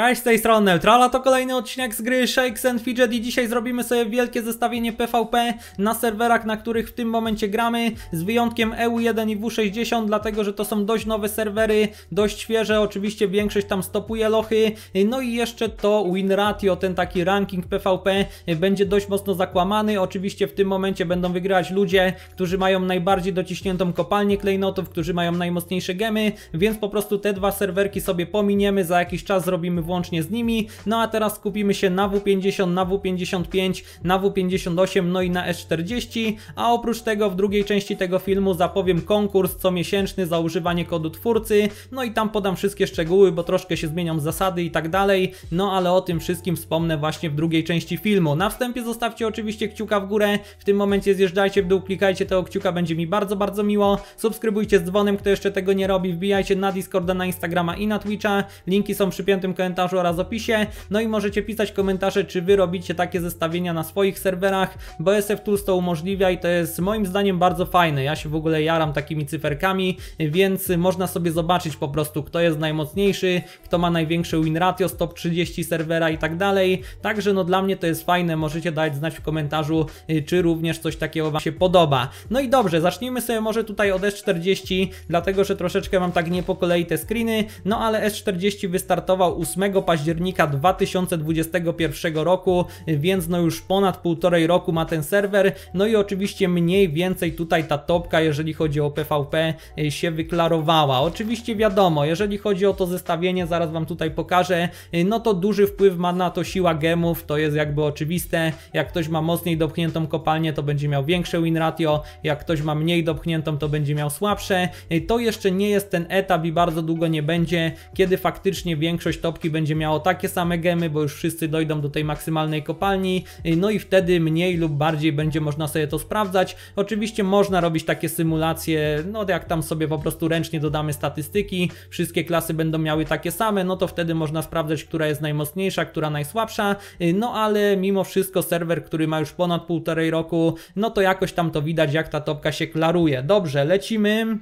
Cześć, z tej strony Neutrala, to kolejny odcinek z gry Shakes and Fidget i dzisiaj zrobimy sobie wielkie zestawienie PvP na serwerach, na których w tym momencie gramy, z wyjątkiem EU1 i W60, dlatego, że to są dość nowe serwery, dość świeże, oczywiście większość tam stopuje lochy, no i jeszcze to win ratio, ten taki ranking PvP będzie dość mocno zakłamany, oczywiście w tym momencie będą wygrać ludzie, którzy mają najbardziej dociśniętą kopalnię klejnotów, którzy mają najmocniejsze gemy, więc po prostu te dwa serwerki sobie pominiemy, za jakiś czas zrobimy łącznie z nimi. No a teraz skupimy się na W50, na W55, na W58, no i na S40, a oprócz tego w drugiej części tego filmu zapowiem konkurs comiesięczny za używanie kodu twórcy, no i tam podam wszystkie szczegóły, bo troszkę się zmienią zasady i tak dalej, no ale o tym wszystkim wspomnę właśnie w drugiej części filmu. Na wstępie zostawcie oczywiście kciuka w górę, w tym momencie zjeżdżajcie w dół, klikajcie tego kciuka, będzie mi bardzo, bardzo miło. Subskrybujcie z dzwonem, kto jeszcze tego nie robi, wbijajcie na Discorda, na Instagrama i na Twitcha, linki są przy piętym komentarzu oraz opisie. No i możecie pisać komentarze, czy Wy robicie takie zestawienia na swoich serwerach, bo SF Tools to umożliwia i to jest moim zdaniem bardzo fajne. Ja się w ogóle jaram takimi cyferkami, więc można sobie zobaczyć po prostu, kto jest najmocniejszy, kto ma największy win ratio, top 30 serwera i tak dalej. Także no dla mnie to jest fajne, możecie dać znać w komentarzu, y, czy również coś takiego Wam się podoba. No i dobrze, zacznijmy sobie może tutaj od S40, dlatego że troszeczkę mam tak nie po kolei te screeny, no ale S40 wystartował 8 8 października 2021 roku, więc no już ponad półtorej roku ma ten serwer, no i oczywiście mniej więcej tutaj ta topka, jeżeli chodzi o PvP, e, się wyklarowała. Oczywiście wiadomo, jeżeli chodzi o to zestawienie, zaraz Wam tutaj pokażę, e, no to duży wpływ ma na to siła gemów, to jest jakby oczywiste, jak ktoś ma mocniej dopchniętą kopalnię, to będzie miał większe win ratio, jak ktoś ma mniej dopchniętą, to będzie miał słabsze, e, to jeszcze nie jest ten etap i bardzo długo nie będzie, kiedy faktycznie większość topki będzie miało takie same gemy, bo już wszyscy dojdą do tej maksymalnej kopalni, y, no i wtedy mniej lub bardziej będzie można sobie to sprawdzać. Oczywiście można robić takie symulacje, no jak tam sobie po prostu ręcznie dodamy statystyki, wszystkie klasy będą miały takie same, no to wtedy można sprawdzać, która jest najmocniejsza, która najsłabsza, y, no ale mimo wszystko serwer, który ma już ponad półtorej roku, no to jakoś tam to widać, jak ta topka się klaruje. Dobrze, lecimy.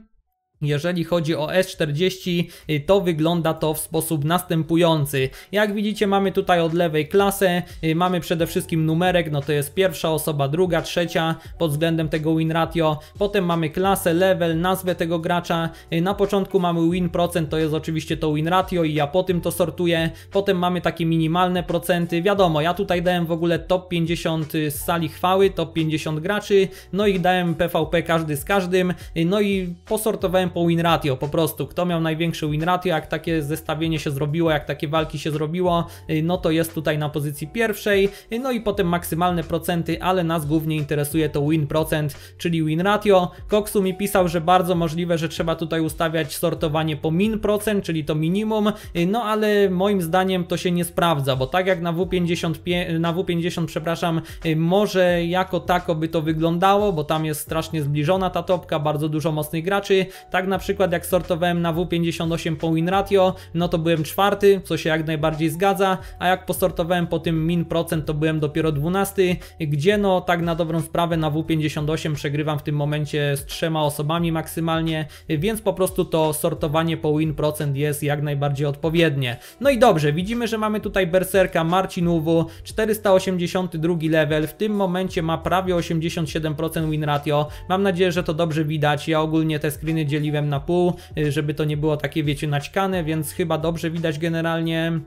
Jeżeli chodzi o S40, to wygląda to w sposób następujący. Jak widzicie, mamy tutaj od lewej klasę, y, mamy przede wszystkim numerek, no to jest pierwsza osoba, druga, trzecia pod względem tego win ratio. Potem mamy klasę, level, nazwę tego gracza. Y, na początku mamy win procent, to jest oczywiście to win ratio i ja po tym to sortuję. Potem mamy takie minimalne procenty. Wiadomo, ja tutaj dałem w ogóle top 50 y, z sali chwały, top 50 graczy, no i dałem PvP każdy z każdym, no i posortowałem po win ratio, po prostu kto miał największy win ratio, jak takie zestawienie się zrobiło, jak takie walki się zrobiło, y, no to jest tutaj na pozycji pierwszej, y, no i potem maksymalne procenty, ale nas głównie interesuje to win procent, czyli win ratio. Koksu mi pisał, że bardzo możliwe, że trzeba tutaj ustawiać sortowanie po min procent, czyli to minimum, y, no ale moim zdaniem to się nie sprawdza, bo tak jak na W50, na W50 przepraszam, może jako tako by to wyglądało, bo tam jest strasznie zbliżona ta topka, bardzo dużo mocnych graczy, tak tak na przykład jak sortowałem na W58 po win ratio, no to byłem czwarty, co się jak najbardziej zgadza, a jak posortowałem po tym min procent, to byłem dopiero dwunasty gdzie no tak na dobrą sprawę na W58 przegrywam w tym momencie z trzema osobami maksymalnie, więc po prostu to sortowanie po win procent jest jak najbardziej odpowiednie. No i dobrze, widzimy, że mamy tutaj berserka Marcin Uwu, 482 level, w tym momencie ma prawie 87% win ratio, mam nadzieję, że to dobrze widać, ja ogólnie te screeny dzieliłem podzieliłem na pół, y, żeby to nie było takie, wiecie, naćkane, więc chyba dobrze widać generalnie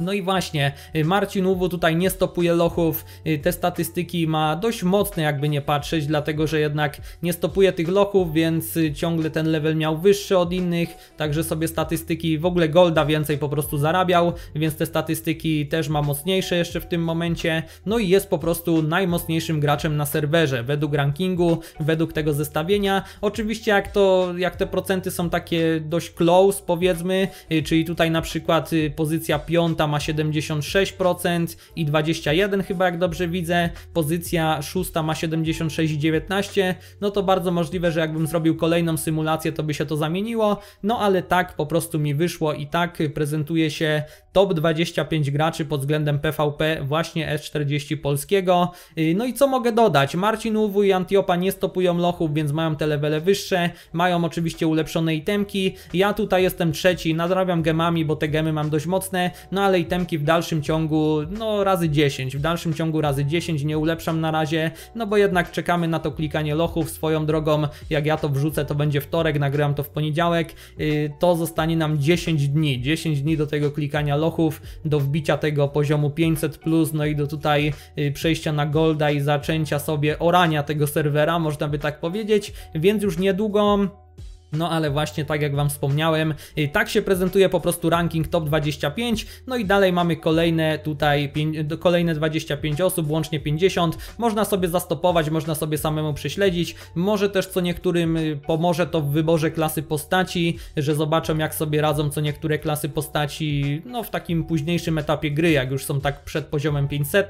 no i właśnie, y, Marcin Uwu tutaj nie stopuje lochów, y, te statystyki ma dość mocne jakby nie patrzeć, dlatego że jednak nie stopuje tych lochów, więc y, ciągle ten level miał wyższy od innych, także sobie statystyki, w ogóle Golda więcej po prostu zarabiał, więc te statystyki też ma mocniejsze jeszcze w tym momencie, no i jest po prostu najmocniejszym graczem na serwerze, według rankingu, według tego zestawienia. Oczywiście jak to, jak te procenty są takie dość close powiedzmy, czyli tutaj na przykład pozycja piąta, ma 76% i 21 chyba jak dobrze widzę, pozycja szósta ma 76 i 19, no to bardzo możliwe, że jakbym zrobił kolejną symulację, to by się to zamieniło, no ale tak po prostu mi wyszło i tak prezentuje się top 25 graczy pod względem PvP właśnie S40 polskiego. Y, no i co mogę dodać? Marcin Uwu i Antiopa nie stopują lochów, więc mają te levele wyższe, mają oczywiście ulepszone itemki, ja tutaj jestem trzeci, nadrabiam gemami, bo te gemy mam dość mocne, no ale i temki w dalszym ciągu, no razy 10, w dalszym ciągu razy 10, nie ulepszam na razie, no bo jednak czekamy na to klikanie lochów, swoją drogą, jak ja to wrzucę, to będzie wtorek, nagrywam to w poniedziałek, y, to zostanie nam 10 dni, 10 dni do tego klikania lochów, do wbicia tego poziomu 500+, plus, no i do tutaj y, przejścia na golda i zaczęcia sobie orania tego serwera, można by tak powiedzieć, więc już niedługo no ale właśnie tak jak Wam wspomniałem, y, tak się prezentuje po prostu ranking top 25, no i dalej mamy kolejne tutaj, kolejne 25 osób, łącznie 50, można sobie zastopować, można sobie samemu prześledzić, może też co niektórym y, pomoże to w wyborze klasy postaci, że zobaczą jak sobie radzą co niektóre klasy postaci, no w takim późniejszym etapie gry, jak już są tak przed poziomem 500,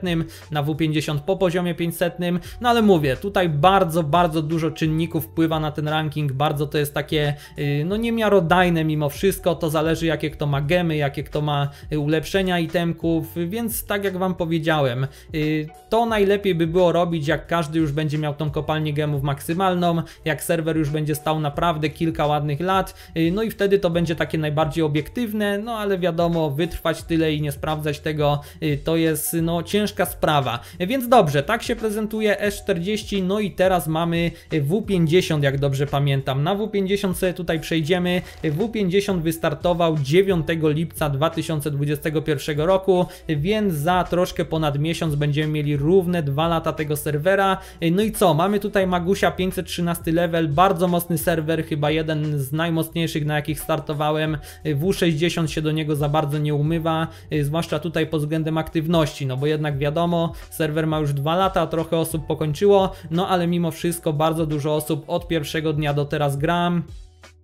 na W50 po poziomie 500, no ale mówię, tutaj bardzo, bardzo dużo czynników wpływa na ten ranking, bardzo to jest taki takie y, no niemiarodajne mimo wszystko, to zależy jakie kto ma gemy, jakie kto ma y, ulepszenia itemków, więc tak jak Wam powiedziałem, y, to najlepiej by było robić jak każdy już będzie miał tą kopalnię gemów maksymalną, jak serwer już będzie stał naprawdę kilka ładnych lat, no i wtedy to będzie takie najbardziej obiektywne, no ale wiadomo, wytrwać tyle i nie sprawdzać tego, to jest no ciężka sprawa. Więc dobrze, tak się prezentuje S40, no i teraz mamy W50, jak dobrze pamiętam. Na W50 sobie tutaj przejdziemy. W50 wystartował 9 lipca 2021 roku, więc za troszkę ponad miesiąc będziemy mieli równe 2 lata tego serwera. No i co? Mamy tutaj Magusia 513 level, bardzo mocny serwer, chyba jeden z najmocniejszych na jakich startowałem. W60 się do niego za bardzo nie umywa, zwłaszcza tutaj pod względem aktywności, no bo jednak wiadomo, serwer ma już 2 lata, trochę osób pokończyło, no ale mimo wszystko bardzo dużo osób od pierwszego dnia do teraz gram,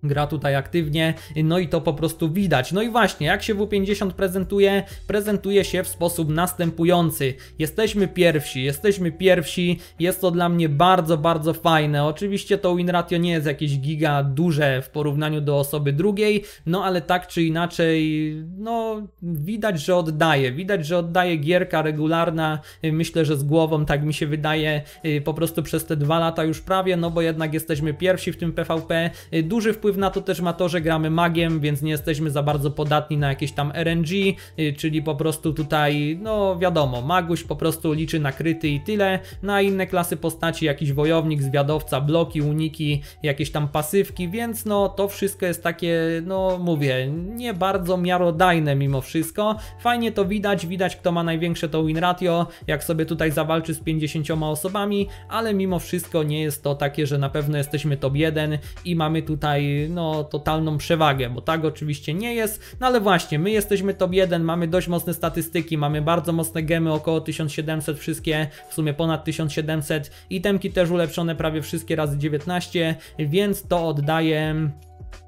gra tutaj aktywnie, no i to po prostu widać. No i właśnie, jak się W50 prezentuje? Prezentuje się w sposób następujący. Jesteśmy pierwsi, jesteśmy pierwsi, jest to dla mnie bardzo, bardzo fajne. Oczywiście to win ratio nie jest jakieś giga duże w porównaniu do osoby drugiej, no ale tak czy inaczej, no widać, że oddaje, widać, że oddaje gierka regularna, myślę, że z głową, tak mi się wydaje, y, po prostu przez te dwa lata już prawie, no bo jednak jesteśmy pierwsi w tym PvP. Y, duży wpływ wpływ na to też ma to, że gramy magiem, więc nie jesteśmy za bardzo podatni na jakieś tam RNG, y, czyli po prostu tutaj, no wiadomo, maguś po prostu liczy na kryty i tyle. Na inne klasy postaci jakiś wojownik, zwiadowca, bloki, uniki, jakieś tam pasywki, więc no to wszystko jest takie, no mówię, nie bardzo miarodajne mimo wszystko. Fajnie to widać, widać kto ma największe to win ratio, jak sobie tutaj zawalczy z 50 osobami, ale mimo wszystko nie jest to takie, że na pewno jesteśmy top 1 i mamy tutaj no, totalną przewagę, bo tak oczywiście nie jest, no ale właśnie, my jesteśmy top 1, mamy dość mocne statystyki, mamy bardzo mocne gemy, około 1700 wszystkie, w sumie ponad 1700, itemki też ulepszone prawie wszystkie razy 19, więc to oddaję.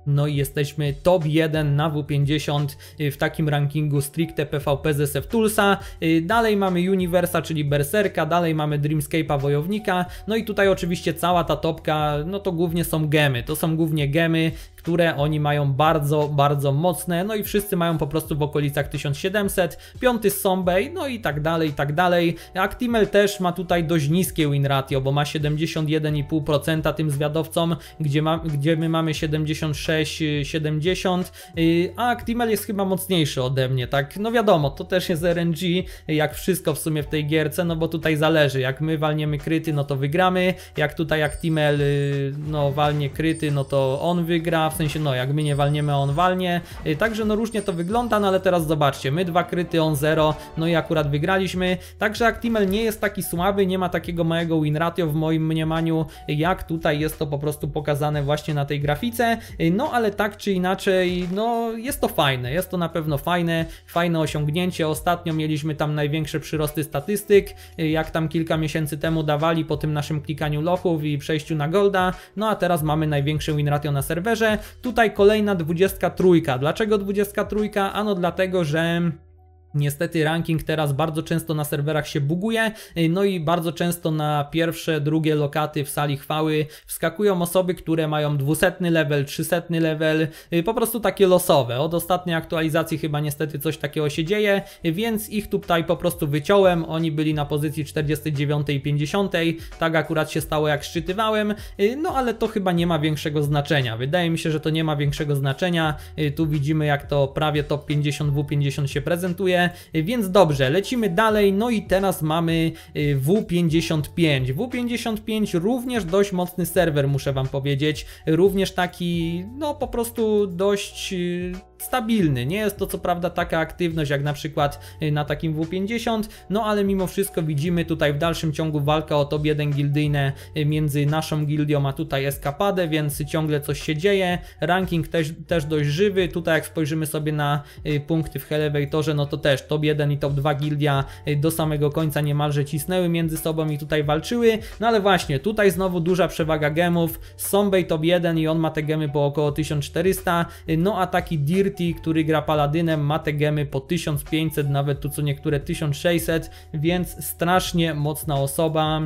No i jesteśmy top 1 na W50 y, w takim rankingu stricte PvP z SF Toolsa. Y, dalej mamy Universa, czyli Berserka, dalej mamy Dreamscape'a Wojownika. No i tutaj oczywiście cała ta topka, no to głównie są gemy. To są głównie gemy, które oni mają bardzo, bardzo mocne, no i wszyscy mają po prostu w okolicach 1700, piąty z Sombej, no i tak dalej, i tak dalej. Actimel też ma tutaj dość niskie win ratio, bo ma 71,5% tym zwiadowcom, gdzie, ma, gdzie my mamy 76 670, y, a Actimal jest chyba mocniejszy ode mnie, tak? No wiadomo, to też jest RNG, jak wszystko w sumie w tej gierce, no bo tutaj zależy, jak my walniemy kryty, no to wygramy, jak tutaj Actimal, y, no walnie kryty, no to on wygra, w sensie no jak my nie walniemy, on walnie, y, także no różnie to wygląda, no ale teraz zobaczcie, my dwa kryty, on zero, no i akurat wygraliśmy, także Actimal nie jest taki słaby, nie ma takiego małego win ratio w moim mniemaniu, jak tutaj jest to po prostu pokazane właśnie na tej grafice, no no ale tak czy inaczej, no jest to fajne, jest to na pewno fajne, fajne osiągnięcie. Ostatnio mieliśmy tam największe przyrosty statystyk, jak tam kilka miesięcy temu dawali po tym naszym klikaniu lochów i przejściu na golda, no a teraz mamy największy win ratio na serwerze. Tutaj kolejna 23. Dlaczego 23? Ano dlatego, że... Niestety ranking teraz bardzo często na serwerach się buguje, y, no i bardzo często na pierwsze, drugie lokaty w sali chwały wskakują osoby, które mają 200 level, 300 level, y, po prostu takie losowe. Od ostatniej aktualizacji chyba niestety coś takiego się dzieje, więc ich tutaj po prostu wyciąłem, oni byli na pozycji 49 i 50, tak akurat się stało jak szczytywałem, y, no ale to chyba nie ma większego znaczenia. Wydaje mi się, że to nie ma większego znaczenia, tu widzimy jak to prawie top 50 W50 się prezentuje, więc dobrze, lecimy dalej, no i teraz mamy W55. Y, W55 również dość mocny serwer, muszę wam powiedzieć, również taki, no po prostu dość y, stabilny. Nie jest to co prawda taka aktywność jak na przykład e, na takim W50, no ale mimo wszystko widzimy tutaj w dalszym ciągu walkę o top 1 gildyjne e, między naszą gildią a tutaj Eskapadę, więc ciągle coś się dzieje. Ranking też, też dość żywy. Tutaj jak spojrzymy sobie na e, punkty w Helewejtorze, no to też top 1 i top 2 gildia do samego końca niemalże cisnęły między sobą i tutaj walczyły. No ale właśnie, tutaj znowu duża przewaga gemów. Sombej top 1 i on ma te gemy po około 1400, no a taki Dirt Murti, który gra paladynem, ma te gemy po 1500, nawet tu co niektóre 1600, więc strasznie mocna osoba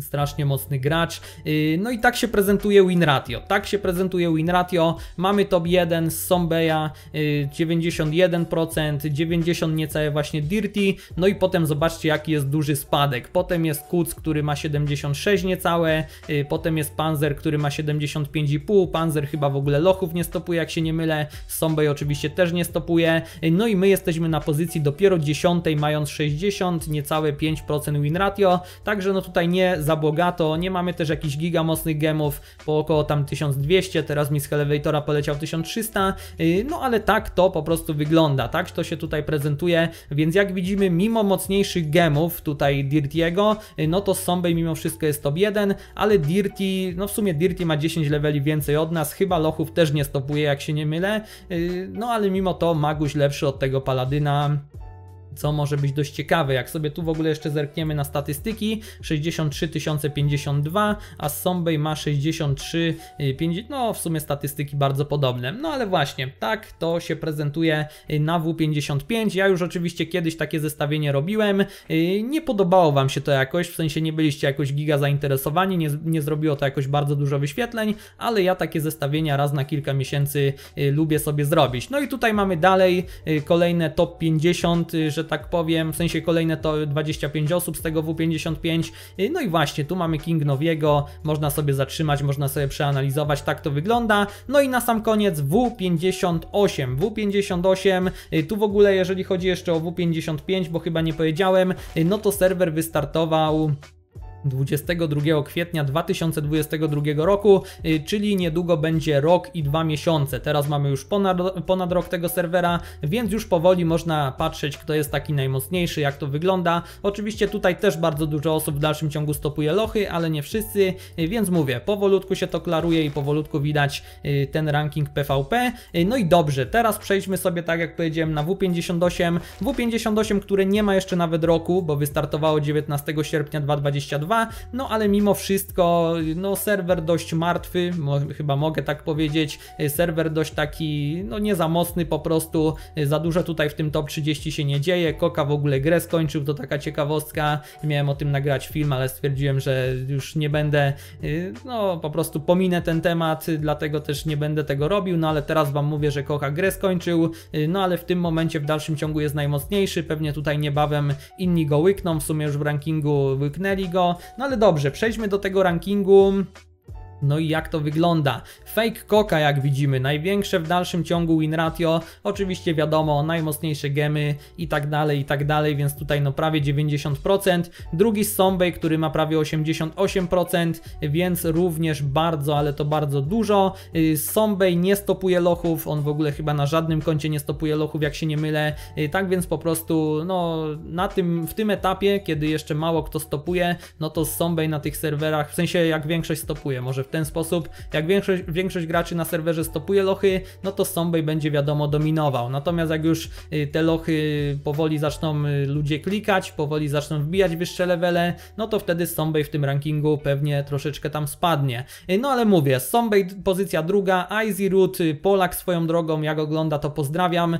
strasznie mocny gracz. Y, no i tak się prezentuje winratio. Tak się prezentuje winratio. Mamy top 1 z Sombeya 91%, 90% niecałe właśnie Dirty. No i potem zobaczcie jaki jest duży spadek. Potem jest Kuc, który ma 76 niecałe, y, potem jest Panzer, który ma 75,5. Panzer chyba w ogóle lochów nie stopuje, jak się nie mylę. Sombej oczywiście też nie stopuje. Y, no i my jesteśmy na pozycji dopiero 10, mając 60, niecałe 5% winratio. Także no tutaj nie za bogato, nie mamy też jakichś gigamocnych gemów po około tam 1200, teraz Miss Elevatora poleciał 1300, y, no ale tak to po prostu wygląda, tak to się tutaj prezentuje, więc jak widzimy mimo mocniejszych gemów tutaj Dirtiego, y, no to Sombej mimo wszystko jest top 1, ale Dirty, no w sumie Dirty ma 10 leveli więcej od nas, chyba Lochów też nie stopuje jak się nie mylę, y, no ale mimo to Maguś lepszy od tego Paladyna, co może być dość ciekawe. Jak sobie tu w ogóle jeszcze zerkniemy na statystyki, 63 052, a Sombej ma 63 50, y, no w sumie statystyki bardzo podobne. No ale właśnie, tak to się prezentuje y, na W55. Ja już oczywiście kiedyś takie zestawienie robiłem. Y, nie podobało Wam się to jakoś, w sensie nie byliście jakoś giga zainteresowani, nie, nie zrobiło to jakoś bardzo dużo wyświetleń, ale ja takie zestawienia raz na kilka miesięcy lubię sobie zrobić. No i tutaj mamy dalej kolejne top 50, że tak powiem, w sensie kolejne to 25 osób z tego W55. Y, no i właśnie, tu mamy King Nowiego, można sobie zatrzymać, można sobie przeanalizować, tak to wygląda. No i na sam koniec W58. W58, y, tu w ogóle jeżeli chodzi jeszcze o W55, bo chyba nie powiedziałem, y, no to serwer wystartował 22 kwietnia 2022 roku, y, czyli niedługo będzie rok i dwa miesiące. Teraz mamy już ponad, ponad rok tego serwera, więc już powoli można patrzeć, kto jest taki najmocniejszy, jak to wygląda. Oczywiście tutaj też bardzo dużo osób w dalszym ciągu stopuje lochy, ale nie wszyscy, y, więc mówię, powolutku się to klaruje i powolutku widać y, ten ranking PvP. No i dobrze, teraz przejdźmy sobie, tak jak powiedziałem, na W58. W58, które nie ma jeszcze nawet roku, bo wystartowało 19 sierpnia 2022, no ale mimo wszystko, no serwer dość martwy, mo, chyba mogę tak powiedzieć, e, serwer dość taki, no nie za mocny po prostu, e, za dużo tutaj w tym top 30 się nie dzieje, Koka w ogóle grę skończył, to taka ciekawostka, miałem o tym nagrać film, ale stwierdziłem, że już nie będę, e, no po prostu pominę ten temat, dlatego też nie będę tego robił, no ale teraz Wam mówię, że Koka grę skończył, no ale w tym momencie w dalszym ciągu jest najmocniejszy, pewnie tutaj niebawem inni go łykną, w sumie już w rankingu łyknęli go, no ale dobrze, przejdźmy do tego rankingu. No i jak to wygląda? Fake Coca jak widzimy, największe w dalszym ciągu win ratio, oczywiście wiadomo, najmocniejsze gemy i tak dalej, i tak dalej, więc tutaj no prawie 90%. Drugi Sombej, który ma prawie 88%, więc również bardzo, ale to bardzo dużo. Y, Sombej nie stopuje lochów, on w ogóle chyba na żadnym koncie nie stopuje lochów, jak się nie mylę, y, tak więc po prostu no na tym, w tym etapie, kiedy jeszcze mało kto stopuje, no to Sombej na tych serwerach, w sensie jak większość stopuje, może w ten sposób, jak większość, większość graczy na serwerze stopuje lochy, no to Sombej będzie wiadomo dominował. Natomiast jak już y, te lochy y, powoli zaczną y, ludzie klikać, powoli zaczną wbijać wyższe levele, no to wtedy Sombej w tym rankingu pewnie troszeczkę tam spadnie. No ale mówię, Sombej pozycja druga, Izzy Root, Polak swoją drogą, jak ogląda to pozdrawiam,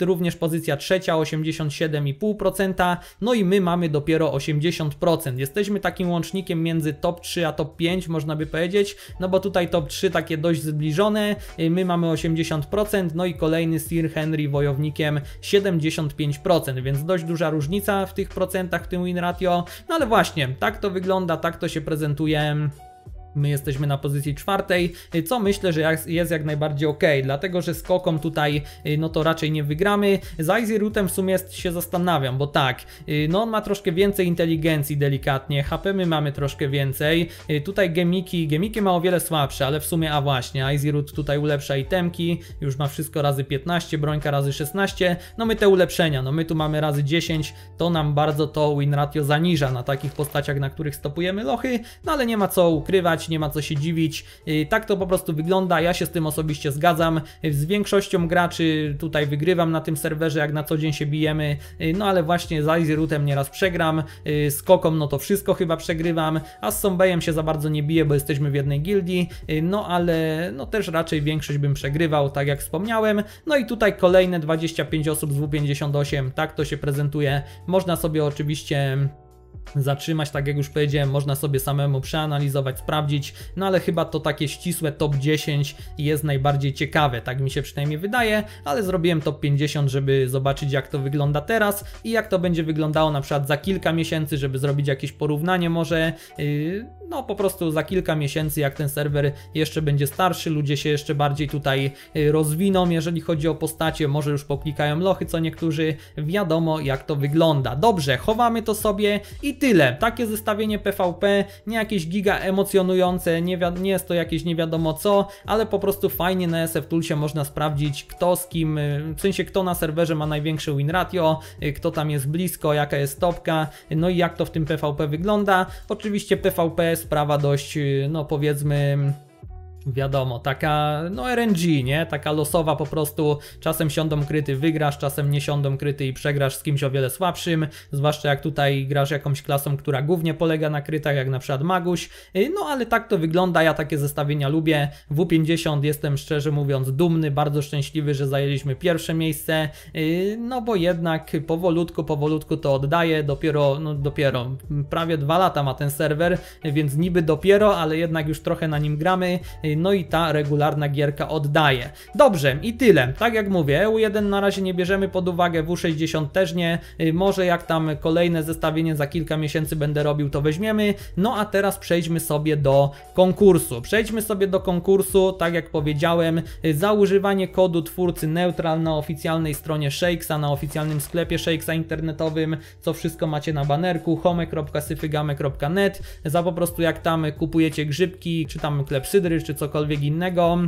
również pozycja trzecia, 87,5%, no i my mamy dopiero 80%. Jesteśmy takim łącznikiem między top 3 a top 5, można by powiedzieć, no bo tutaj top 3 takie dość zbliżone, y, my mamy 80%, no i kolejny Sir Henry wojownikiem 75%, więc dość duża różnica w tych procentach, w tym win ratio, no ale właśnie, tak to wygląda, tak to się prezentuje My jesteśmy na pozycji czwartej, y, co myślę, że jest jak najbardziej ok, dlatego że skokom tutaj y, no to raczej nie wygramy. Za Izirootem w sumie się zastanawiam, bo tak, y, no on ma troszkę więcej inteligencji delikatnie, HP my mamy troszkę więcej, tutaj gemiki, gemiki ma o wiele słabsze, ale w sumie a właśnie, Iziroot tutaj ulepsza itemki, już ma wszystko razy 15, brońka razy 16, no my te ulepszenia, no my tu mamy razy 10, to nam bardzo to win ratio zaniża na takich postaciach, na których stopujemy lochy, no ale nie ma co ukrywać, nie ma co się dziwić. Y, tak to po prostu wygląda, ja się z tym osobiście zgadzam. Y, z większością graczy tutaj wygrywam na tym serwerze, jak na co dzień się bijemy, y, no ale właśnie z Aizirutem nieraz przegram, z Koką no to wszystko chyba przegrywam, a z Sombejem się za bardzo nie bije, bo jesteśmy w jednej gildii, no ale no też raczej większość bym przegrywał, tak jak wspomniałem. No i tutaj kolejne 25 osób z W58, tak to się prezentuje. Można sobie oczywiście zatrzymać, tak jak już powiedziałem, można sobie samemu przeanalizować, sprawdzić, no ale chyba to takie ścisłe top 10 jest najbardziej ciekawe, tak mi się przynajmniej wydaje, ale zrobiłem top 50, żeby zobaczyć jak to wygląda teraz i jak to będzie wyglądało na przykład za kilka miesięcy, żeby zrobić jakieś porównanie może, yy, no po prostu za kilka miesięcy jak ten serwer jeszcze będzie starszy, ludzie się jeszcze bardziej tutaj yy, rozwiną, jeżeli chodzi o postacie, może już poklikają lochy, co niektórzy, wiadomo jak to wygląda. Dobrze, chowamy to sobie i i tyle. Takie zestawienie PvP, nie jakieś giga emocjonujące, nie, nie jest to jakieś nie wiadomo co, ale po prostu fajnie na SF Toolsie można sprawdzić kto z kim, y, w sensie kto na serwerze ma największy win ratio, y, kto tam jest blisko, jaka jest topka, no i jak to w tym PvP wygląda. Oczywiście PvP sprawa dość, y, no powiedzmy Wiadomo, taka no RNG, nie? Taka losowa po prostu, czasem siądą kryty wygrasz, czasem nie siądą kryty i przegrasz z kimś o wiele słabszym, zwłaszcza jak tutaj grasz jakąś klasą, która głównie polega na krytach, jak na przykład Maguś, y, no ale tak to wygląda, ja takie zestawienia lubię, W50 jestem szczerze mówiąc dumny, bardzo szczęśliwy, że zajęliśmy pierwsze miejsce, y, no bo jednak powolutku, powolutku to oddaję, dopiero, no dopiero, prawie dwa lata ma ten serwer, więc niby dopiero, ale jednak już trochę na nim gramy, y, no i ta regularna gierka oddaje. Dobrze, i tyle. Tak jak mówię, EU1 na razie nie bierzemy pod uwagę, W60 też nie. Y, może jak tam kolejne zestawienie za kilka miesięcy będę robił, to weźmiemy. No a teraz przejdźmy sobie do konkursu. Przejdźmy sobie do konkursu, tak jak powiedziałem, y, za używanie kodu twórcy Neutral na oficjalnej stronie Shakesa, na oficjalnym sklepie Shakesa internetowym, co wszystko macie na banerku, home.syfygame.net. Za po prostu jak tam kupujecie grzybki, czy tam klepsydry, czy coś cokolwiek innego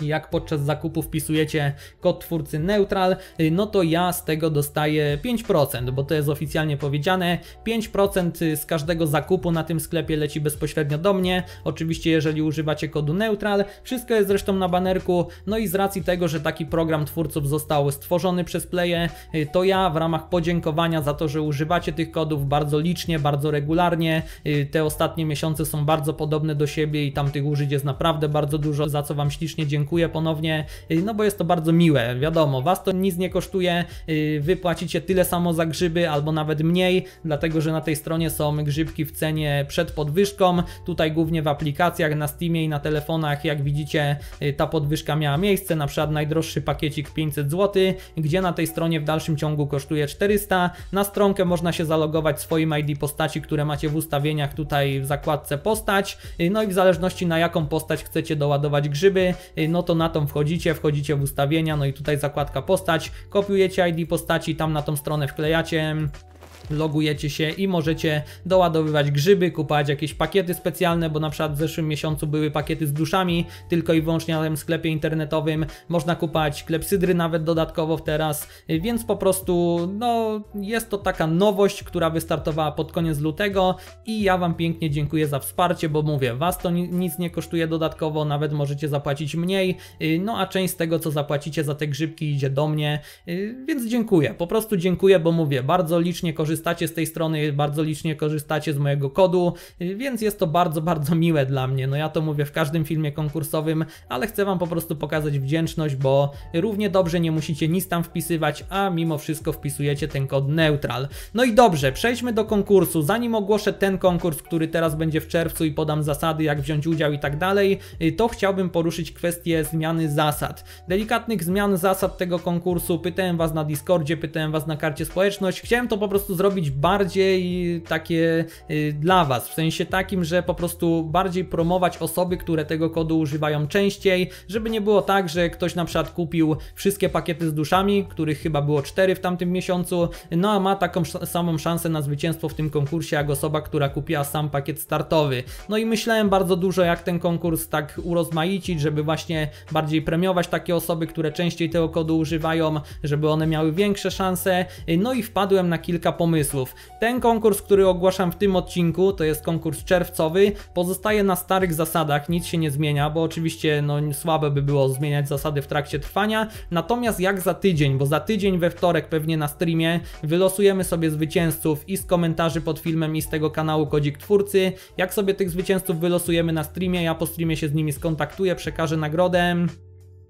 jak podczas zakupu wpisujecie kod twórcy neutral, y, no to ja z tego dostaję 5%, bo to jest oficjalnie powiedziane. 5% y, z każdego zakupu na tym sklepie leci bezpośrednio do mnie. Oczywiście jeżeli używacie kodu neutral, wszystko jest zresztą na banerku. No i z racji tego, że taki program twórców został stworzony przez Playe, y, to ja w ramach podziękowania za to, że używacie tych kodów bardzo licznie, bardzo regularnie. Te ostatnie miesiące są bardzo podobne do siebie i tam tych użyć jest naprawdę bardzo dużo, za co Wam ślicznie dziękuję dziękuję ponownie, y, no bo jest to bardzo miłe. Wiadomo, was to nic nie kosztuje, y, wy płacicie tyle samo za grzyby albo nawet mniej, dlatego że na tej stronie są grzybki w cenie przed podwyżką. Tutaj głównie w aplikacjach, na Steamie i na telefonach, jak widzicie, y, ta podwyżka miała miejsce, na przykład najdroższy pakiecik 500 zł, gdzie na tej stronie w dalszym ciągu kosztuje 400. Na stronkę można się zalogować swoim ID postaci, które macie w ustawieniach tutaj w zakładce postać. No i w zależności na jaką postać chcecie doładować grzyby, no to na tą wchodzicie, wchodzicie w ustawienia, no i tutaj zakładka postać, kopiujecie ID postaci, tam na tą stronę wklejacie logujecie się i możecie doładowywać grzyby, kupować jakieś pakiety specjalne, bo na przykład w zeszłym miesiącu były pakiety z duszami, tylko i wyłącznie na tym sklepie internetowym. Można kupować klepsydry nawet dodatkowo teraz, więc po prostu no, jest to taka nowość, która wystartowała pod koniec lutego i ja Wam pięknie dziękuję za wsparcie, bo mówię, Was to nic nie kosztuje dodatkowo, nawet możecie zapłacić mniej, no a część z tego, co zapłacicie za te grzybki idzie do mnie, więc dziękuję, po prostu dziękuję, bo mówię, bardzo licznie korzystam korzystacie z tej strony, bardzo licznie korzystacie z mojego kodu, więc jest to bardzo, bardzo miłe dla mnie. No ja to mówię w każdym filmie konkursowym, ale chcę Wam po prostu pokazać wdzięczność, bo równie dobrze nie musicie nic tam wpisywać, a mimo wszystko wpisujecie ten kod neutral. No i dobrze, przejdźmy do konkursu. Zanim ogłoszę ten konkurs, który teraz będzie w czerwcu i podam zasady, jak wziąć udział i tak dalej, y, to chciałbym poruszyć kwestię zmiany zasad. Delikatnych zmian zasad tego konkursu pytałem Was na Discordzie, pytałem Was na karcie społeczność. Chciałem to po prostu zrobić robić bardziej takie y, dla Was, w sensie takim, że po prostu bardziej promować osoby, które tego kodu używają częściej, żeby nie było tak, że ktoś na przykład kupił wszystkie pakiety z duszami, których chyba było cztery w tamtym miesiącu, no a ma taką samą szansę na zwycięstwo w tym konkursie, jak osoba, która kupiła sam pakiet startowy. No i myślałem bardzo dużo, jak ten konkurs tak urozmaicić, żeby właśnie bardziej premiować takie osoby, które częściej tego kodu używają, żeby one miały większe szanse, no i wpadłem na kilka pomysłów pomysłów. Ten konkurs, który ogłaszam w tym odcinku, to jest konkurs czerwcowy, pozostaje na starych zasadach, nic się nie zmienia, bo oczywiście no, słabe by było zmieniać zasady w trakcie trwania, natomiast jak za tydzień, bo za tydzień we wtorek pewnie na streamie wylosujemy sobie zwycięzców i z komentarzy pod filmem i z tego kanału Kodzik Twórcy. Jak sobie tych zwycięzców wylosujemy na streamie, ja po streamie się z nimi skontaktuję, przekażę nagrodę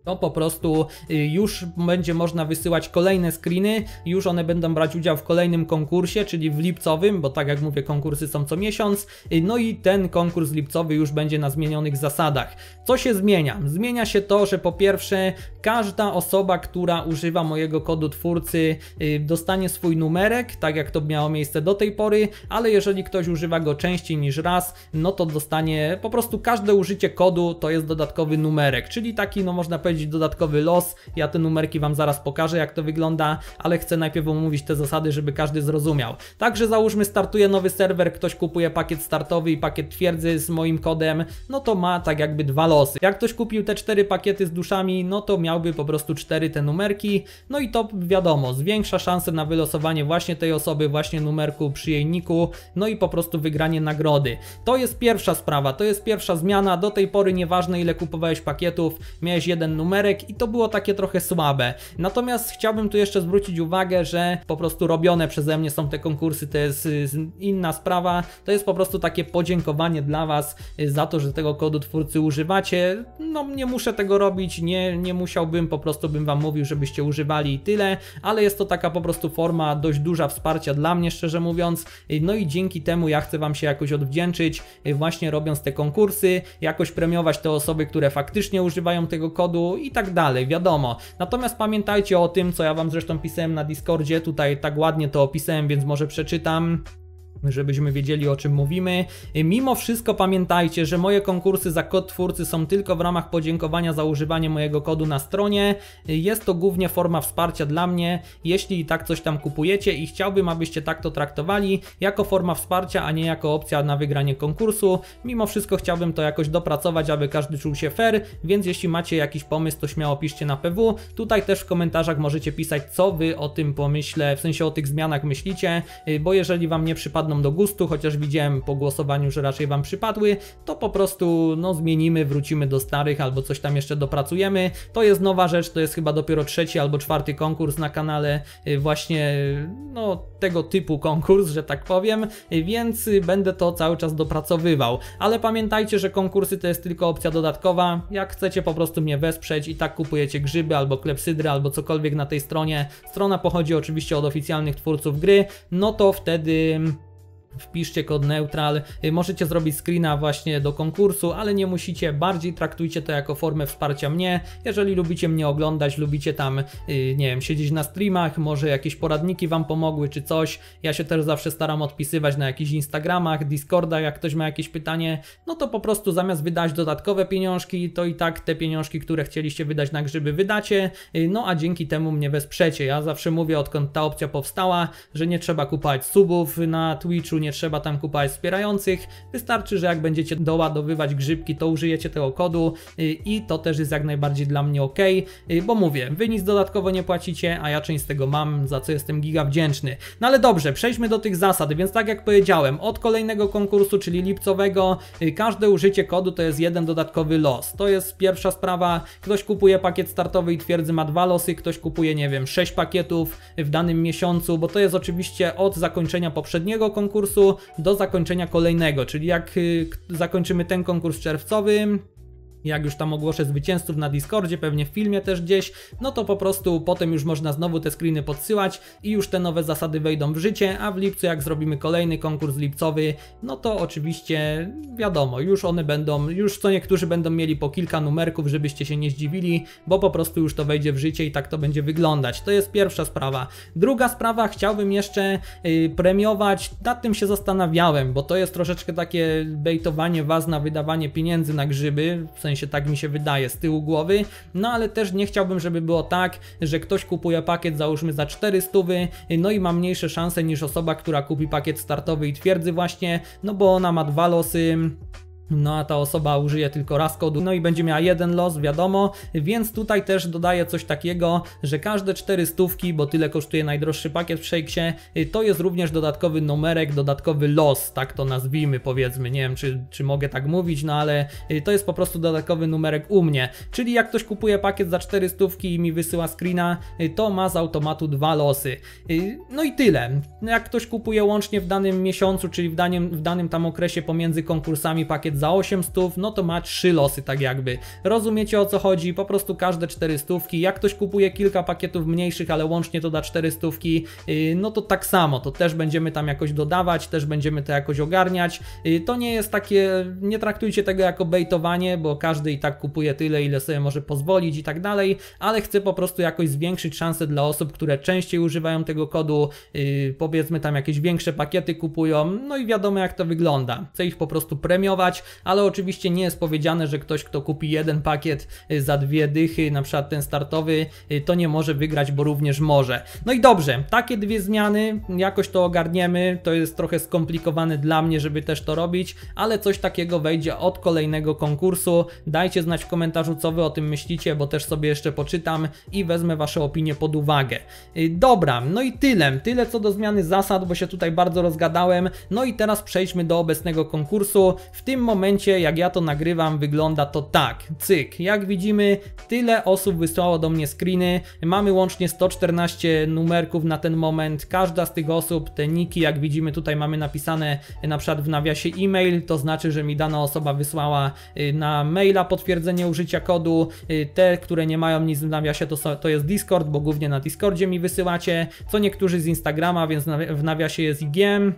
to po prostu y, już będzie można wysyłać kolejne screeny, już one będą brać udział w kolejnym konkursie, czyli w lipcowym, bo tak jak mówię, konkursy są co miesiąc, y, no i ten konkurs lipcowy już będzie na zmienionych zasadach. Co się zmienia? Zmienia się to, że po pierwsze każda osoba, która używa mojego kodu twórcy y, dostanie swój numerek, tak jak to miało miejsce do tej pory, ale jeżeli ktoś używa go częściej niż raz, no to dostanie po prostu każde użycie kodu to jest dodatkowy numerek, czyli taki no można powiedzieć dodatkowy los. Ja te numerki Wam zaraz pokażę, jak to wygląda, ale chcę najpierw omówić te zasady, żeby każdy zrozumiał. Także załóżmy, startuje nowy serwer, ktoś kupuje pakiet startowy i pakiet twierdzy z moim kodem, no to ma tak jakby dwa losy. Jak ktoś kupił te cztery pakiety z duszami, no to miałby po prostu cztery te numerki, no i to wiadomo, zwiększa szanse na wylosowanie właśnie tej osoby, właśnie numerku przy jej niku, no i po prostu wygranie nagrody. To jest pierwsza sprawa, to jest pierwsza zmiana, do tej pory nieważne ile kupowałeś pakietów, miałeś jeden numer numerek i to było takie trochę słabe. Natomiast chciałbym tu jeszcze zwrócić uwagę, że po prostu robione przeze mnie są te konkursy, to jest y, inna sprawa. To jest po prostu takie podziękowanie dla Was y, za to, że tego kodu twórcy używacie. No nie muszę tego robić, nie, nie musiałbym, po prostu bym Wam mówił, żebyście używali i tyle, ale jest to taka po prostu forma dość duża wsparcia dla mnie, szczerze mówiąc. Y, no i dzięki temu ja chcę Wam się jakoś odwdzięczyć, właśnie robiąc te konkursy, jakoś premiować te osoby, które faktycznie używają tego kodu, i tak dalej, wiadomo. Natomiast pamiętajcie o tym, co ja Wam zresztą pisałem na Discordzie, tutaj tak ładnie to opisałem, więc może przeczytam żebyśmy wiedzieli o czym mówimy. Mimo wszystko pamiętajcie, że moje konkursy za kod twórcy są tylko w ramach podziękowania za używanie mojego kodu na stronie. Jest to głównie forma wsparcia dla mnie, jeśli i tak coś tam kupujecie i chciałbym, abyście tak to traktowali, jako forma wsparcia, a nie jako opcja na wygranie konkursu. Mimo wszystko chciałbym to jakoś dopracować, aby każdy czuł się fair, więc jeśli macie jakiś pomysł, to śmiało piszcie na PW. Tutaj też w komentarzach możecie pisać, co wy o tym pomyśle, w sensie o tych zmianach myślicie, bo jeżeli wam nie przypada przypadną do gustu, chociaż widziałem po głosowaniu, że raczej Wam przypadły, to po prostu no, zmienimy, wrócimy do starych albo coś tam jeszcze dopracujemy. To jest nowa rzecz, to jest chyba dopiero trzeci albo czwarty konkurs na kanale, y, właśnie no, tego typu konkurs, że tak powiem, y, więc będę to cały czas dopracowywał. Ale pamiętajcie, że konkursy to jest tylko opcja dodatkowa. Jak chcecie po prostu mnie wesprzeć i tak kupujecie grzyby albo klepsydry albo cokolwiek na tej stronie, strona pochodzi oczywiście od oficjalnych twórców gry, no to wtedy wpiszcie kod neutral. Y, możecie zrobić screena właśnie do konkursu, ale nie musicie, bardziej traktujcie to jako formę wsparcia mnie. Jeżeli lubicie mnie oglądać, lubicie tam, y, nie wiem, siedzieć na streamach, może jakieś poradniki Wam pomogły czy coś. Ja się też zawsze staram odpisywać na jakichś Instagramach, Discordach, jak ktoś ma jakieś pytanie, no to po prostu zamiast wydać dodatkowe pieniążki, to i tak te pieniążki, które chcieliście wydać na grzyby, wydacie, y, no a dzięki temu mnie wesprzecie. Ja zawsze mówię, odkąd ta opcja powstała, że nie trzeba kupować subów na Twitchu, nie trzeba tam kupować wspierających, wystarczy, że jak będziecie doładowywać grzybki, to użyjecie tego kodu y, i to też jest jak najbardziej dla mnie ok, bo mówię, wy nic dodatkowo nie płacicie, a ja część z tego mam, za co jestem giga wdzięczny. No ale dobrze, przejdźmy do tych zasad, więc tak jak powiedziałem, od kolejnego konkursu, czyli lipcowego, y, każde użycie kodu to jest jeden dodatkowy los. To jest pierwsza sprawa, ktoś kupuje pakiet startowy i twierdzy ma dwa losy, ktoś kupuje, nie wiem, sześć pakietów w danym miesiącu, bo to jest oczywiście od zakończenia poprzedniego konkursu, konkursu do zakończenia kolejnego, czyli jak y, zakończymy ten konkurs czerwcowy, jak już tam ogłoszę zwycięzców na Discordzie, pewnie w filmie też gdzieś, no to po prostu potem już można znowu te screeny podsyłać i już te nowe zasady wejdą w życie, a w lipcu jak zrobimy kolejny konkurs lipcowy, no to oczywiście wiadomo, już one będą, już co niektórzy będą mieli po kilka numerków, żebyście się nie zdziwili, bo po prostu już to wejdzie w życie i tak to będzie wyglądać. To jest pierwsza sprawa. Druga sprawa, chciałbym jeszcze yy, premiować, nad tym się zastanawiałem, bo to jest troszeczkę takie bejtowanie was na wydawanie pieniędzy na grzyby, w sensie sensie tak mi się wydaje z tyłu głowy, no ale też nie chciałbym, żeby było tak, że ktoś kupuje pakiet załóżmy za 400, no i ma mniejsze szanse niż osoba, która kupi pakiet startowy i twierdzy właśnie, no bo ona ma dwa losy no a ta osoba użyje tylko raz kodu, no i będzie miała jeden los, wiadomo, więc tutaj też dodaję coś takiego, że każde cztery stówki, bo tyle kosztuje najdroższy pakiet w Shakesie, y, to jest również dodatkowy numerek, dodatkowy los, tak to nazwijmy powiedzmy, nie wiem czy, czy mogę tak mówić, no ale y, to jest po prostu dodatkowy numerek u mnie, czyli jak ktoś kupuje pakiet za cztery stówki i mi wysyła screena, y, to ma z automatu dwa losy. No i tyle. Jak ktoś kupuje łącznie w danym miesiącu, czyli w danym, w danym tam okresie pomiędzy konkursami pakiet za 8 no to ma 3 losy tak jakby. Rozumiecie o co chodzi? Po prostu każde 4 stówki. Jak ktoś kupuje kilka pakietów mniejszych, ale łącznie to da 4 stówki, y, no to tak samo, to też będziemy tam jakoś dodawać, też będziemy to jakoś ogarniać. Y, to nie jest takie, nie traktujcie tego jako bejtowanie, bo każdy i tak kupuje tyle, ile sobie może pozwolić i tak dalej, ale chcę po prostu jakoś zwiększyć szanse dla osób, które częściej używają tego kodu, yy, powiedzmy tam jakieś większe pakiety kupują, no i wiadomo jak to wygląda. Chcę ich po prostu premiować, ale oczywiście nie jest powiedziane, że ktoś, kto kupi jeden pakiet y, za dwie dychy, na przykład ten startowy, y, to nie może wygrać, bo również może. No i dobrze, takie dwie zmiany, jakoś to ogarniemy, to jest trochę skomplikowane dla mnie, żeby też to robić, ale coś takiego wejdzie od kolejnego konkursu. Dajcie znać w komentarzu, co Wy o tym myślicie, bo też sobie jeszcze poczytam i wezmę Wasze opinie pod uwagę. Y, dobra, no i tyle, tyle co do zmiany zasad, bo się tutaj bardzo rozgadałem. No i teraz przejdźmy do obecnego konkursu. W tym momencie, jak ja to nagrywam, wygląda to tak. Cyk. Jak widzimy, tyle osób wysłało do mnie screeny. Mamy łącznie 114 numerków na ten moment. Każda z tych osób, te niki, jak widzimy tutaj mamy napisane e, na przykład w nawiasie e-mail, to znaczy, że mi dana osoba wysłała e, na maila potwierdzenie użycia kodu. E, te, które nie mają nic w nawiasie, to, to jest Discord, bo głównie na Discordzie mi wysyłacie. Co niektórzy z Instagrama, więc w nawiasie jest IGM.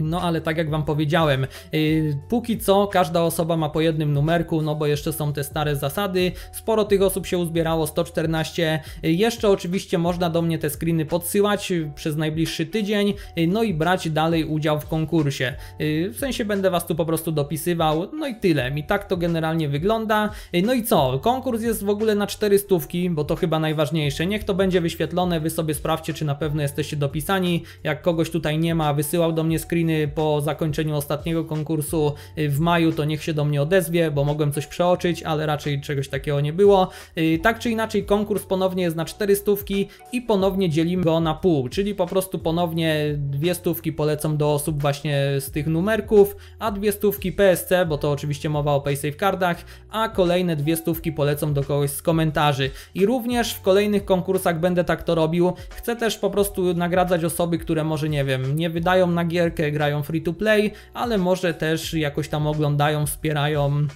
No ale tak jak Wam powiedziałem, yy, póki co każda osoba ma po jednym numerku, no bo jeszcze są te stare zasady. Sporo tych osób się uzbierało, 114. Yy, jeszcze oczywiście można do mnie te screeny podsyłać y, przez najbliższy tydzień, yy, no i brać dalej udział w konkursie. Y, w sensie będę Was tu po prostu dopisywał, no i tyle. Mi tak to generalnie wygląda. Y, no i co? Konkurs jest w ogóle na stówki, bo to chyba najważniejsze. Niech to będzie wyświetlone, Wy sobie sprawdźcie, czy na pewno jesteście dopisani. Jak kogoś tutaj nie ma, wysyłał do mnie screen po zakończeniu ostatniego konkursu y, w maju, to niech się do mnie odezwie, bo mogłem coś przeoczyć, ale raczej czegoś takiego nie było. Y, tak czy inaczej konkurs ponownie jest na 4 stówki i ponownie dzielimy go na pół, czyli po prostu ponownie dwie stówki polecam do osób właśnie z tych numerków, a dwie stówki PSC, bo to oczywiście mowa o PaySafe Cardach, a kolejne dwie stówki polecam do kogoś z komentarzy. I również w kolejnych konkursach będę tak to robił. Chcę też po prostu nagradzać osoby, które może nie wiem, nie wydają na gierkę, grają free to play, ale może też jakoś tam oglądają, wspierają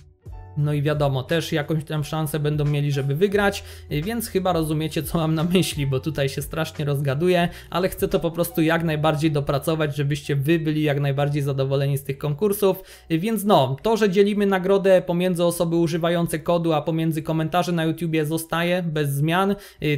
no i wiadomo, też jakąś tam szansę będą mieli, żeby wygrać, więc chyba rozumiecie, co mam na myśli, bo tutaj się strasznie rozgaduję, ale chcę to po prostu jak najbardziej dopracować, żebyście wy byli jak najbardziej zadowoleni z tych konkursów. Więc no, to, że dzielimy nagrodę pomiędzy osoby używające kodu, a pomiędzy komentarze na YouTubie zostaje bez zmian.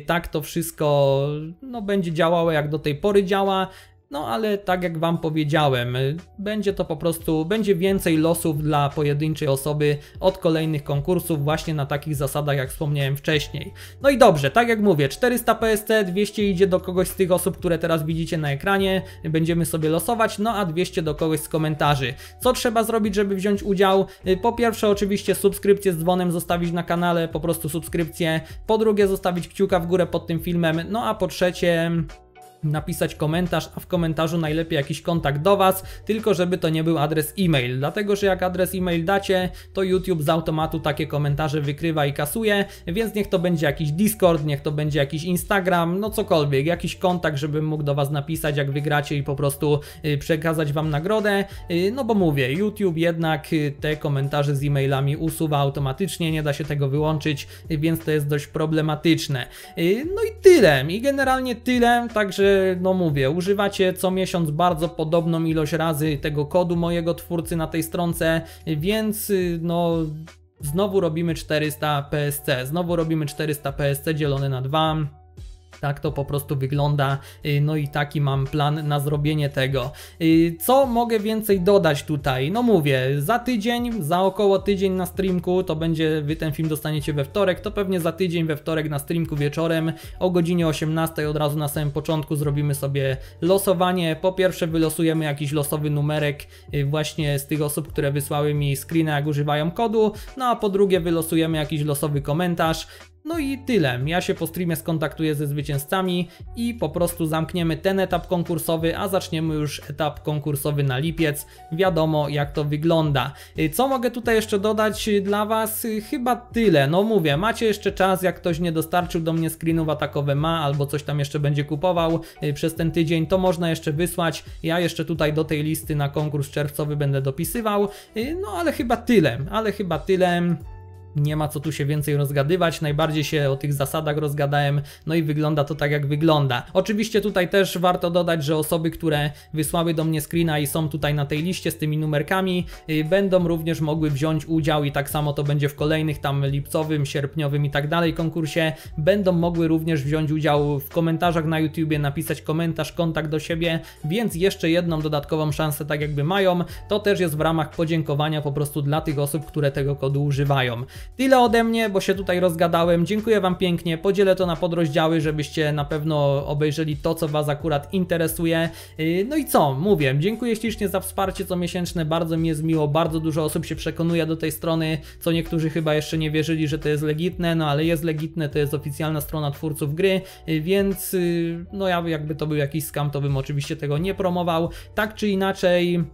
Tak to wszystko no, będzie działało jak do tej pory działa. No ale tak jak Wam powiedziałem, będzie to po prostu, będzie więcej losów dla pojedynczej osoby od kolejnych konkursów właśnie na takich zasadach jak wspomniałem wcześniej. No i dobrze, tak jak mówię, 400 PSC, 200 idzie do kogoś z tych osób, które teraz widzicie na ekranie, będziemy sobie losować, no a 200 do kogoś z komentarzy. Co trzeba zrobić, żeby wziąć udział? Po pierwsze oczywiście subskrypcję z dzwonem zostawić na kanale, po prostu subskrypcję. Po drugie zostawić kciuka w górę pod tym filmem, no a po trzecie napisać komentarz, a w komentarzu najlepiej jakiś kontakt do Was, tylko żeby to nie był adres e-mail, dlatego że jak adres e-mail dacie, to YouTube z automatu takie komentarze wykrywa i kasuje, więc niech to będzie jakiś Discord, niech to będzie jakiś Instagram, no cokolwiek, jakiś kontakt, żebym mógł do Was napisać, jak wygracie i po prostu y, przekazać Wam nagrodę, y, no bo mówię, YouTube jednak y, te komentarze z e-mailami usuwa automatycznie, nie da się tego wyłączyć, więc to jest dość problematyczne. No i tyle, i generalnie tyle, także no mówię, używacie co miesiąc bardzo podobną ilość razy tego kodu mojego twórcy na tej stronce, więc y, no znowu robimy 400 PSC, znowu robimy 400 PSC dzielone na 2. Tak to po prostu wygląda, y, no i taki mam plan na zrobienie tego. Y, co mogę więcej dodać tutaj? No mówię, za tydzień, za około tydzień na streamku, to będzie, wy ten film dostaniecie we wtorek, to pewnie za tydzień we wtorek na streamku wieczorem o godzinie 18 od razu na samym początku zrobimy sobie losowanie. Po pierwsze wylosujemy jakiś losowy numerek y, właśnie z tych osób, które wysłały mi screena jak używają kodu, no a po drugie wylosujemy jakiś losowy komentarz. No i tyle, ja się po streamie skontaktuję ze zwycięzcami i po prostu zamkniemy ten etap konkursowy, a zaczniemy już etap konkursowy na lipiec. Wiadomo jak to wygląda. Y, co mogę tutaj jeszcze dodać y, dla Was? Y, chyba tyle, no mówię, macie jeszcze czas, jak ktoś nie dostarczył do mnie screenów atakowe ma, albo coś tam jeszcze będzie kupował przez ten tydzień, to można jeszcze wysłać. Ja jeszcze tutaj do tej listy na konkurs czerwcowy będę dopisywał, no ale chyba tyle, ale chyba tyle. Nie ma co tu się więcej rozgadywać, najbardziej się o tych zasadach rozgadałem, no i wygląda to tak jak wygląda. Oczywiście tutaj też warto dodać, że osoby, które wysłały do mnie screena i są tutaj na tej liście z tymi numerkami, yy, będą również mogły wziąć udział i tak samo to będzie w kolejnych tam lipcowym, sierpniowym i tak dalej konkursie. Będą mogły również wziąć udział w komentarzach na YouTubie, napisać komentarz, kontakt do siebie, więc jeszcze jedną dodatkową szansę tak jakby mają. To też jest w ramach podziękowania po prostu dla tych osób, które tego kodu używają. Tyle ode mnie, bo się tutaj rozgadałem. Dziękuję Wam pięknie, podzielę to na podrozdziały, żebyście na pewno obejrzeli to, co Was akurat interesuje. Y, no i co, mówię, dziękuję ślicznie za wsparcie comiesięczne, bardzo mi jest miło, bardzo dużo osób się przekonuje do tej strony, co niektórzy chyba jeszcze nie wierzyli, że to jest legitne, no ale jest legitne, to jest oficjalna strona twórców gry, y, więc y, no ja jakby to był jakiś skam, to bym oczywiście tego nie promował. Tak czy inaczej...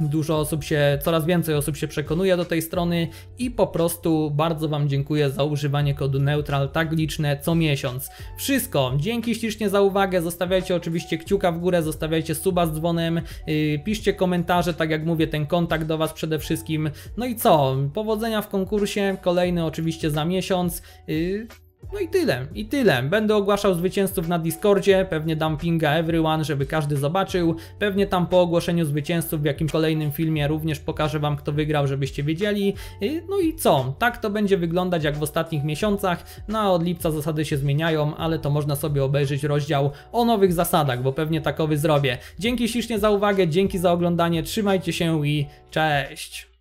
Dużo osób się, coraz więcej osób się przekonuje do tej strony i po prostu bardzo Wam dziękuję za używanie kodu neutral tak liczne co miesiąc. Wszystko, dzięki ślicznie za uwagę, zostawiajcie oczywiście kciuka w górę, zostawiajcie suba z dzwonem, yy, piszcie komentarze, tak jak mówię, ten kontakt do Was przede wszystkim. No i co, powodzenia w konkursie, kolejny oczywiście za miesiąc. Yy, no i tyle, i tyle. Będę ogłaszał zwycięzców na Discordzie, pewnie dam pinga everyone, żeby każdy zobaczył. Pewnie tam po ogłoszeniu zwycięzców w jakimś kolejnym filmie również pokażę wam kto wygrał, żebyście wiedzieli. No i co? Tak to będzie wyglądać jak w ostatnich miesiącach. No a od lipca zasady się zmieniają, ale to można sobie obejrzeć rozdział o nowych zasadach, bo pewnie takowy zrobię. Dzięki ślicznie za uwagę, dzięki za oglądanie, trzymajcie się i cześć!